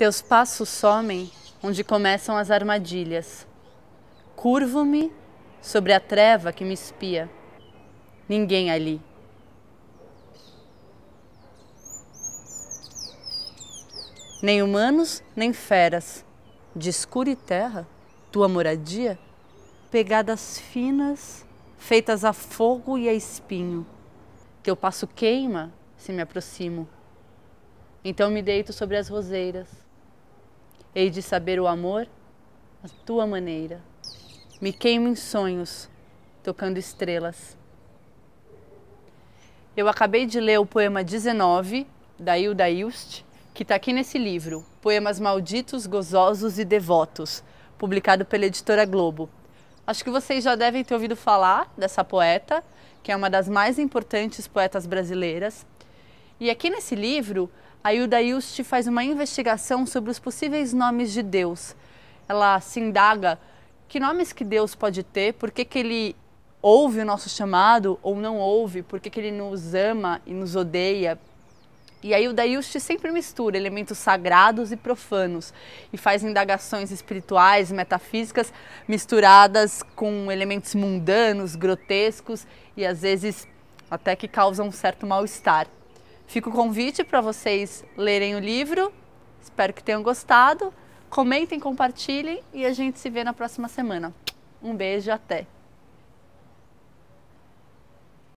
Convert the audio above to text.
Teus passos somem onde começam as armadilhas. Curvo-me sobre a treva que me espia. Ninguém ali. Nem humanos, nem feras. De escura e terra, tua moradia, pegadas finas, feitas a fogo e a espinho. Teu passo queima se me aproximo. Então me deito sobre as roseiras. Hei de saber o amor a tua maneira. Me queimo em sonhos, tocando estrelas. Eu acabei de ler o poema 19, da Hilda Ilst, que está aqui nesse livro, Poemas Malditos, Gozosos e Devotos, publicado pela editora Globo. Acho que vocês já devem ter ouvido falar dessa poeta, que é uma das mais importantes poetas brasileiras. E aqui nesse livro, a Hilda Ilst faz uma investigação sobre os possíveis nomes de Deus. Ela se indaga que nomes que Deus pode ter, por que, que ele ouve o nosso chamado ou não ouve, por que, que ele nos ama e nos odeia. E a o Dayust sempre mistura elementos sagrados e profanos e faz indagações espirituais, metafísicas, misturadas com elementos mundanos, grotescos e às vezes até que causam um certo mal-estar. Fica o convite para vocês lerem o livro. Espero que tenham gostado. Comentem, compartilhem e a gente se vê na próxima semana. Um beijo, até!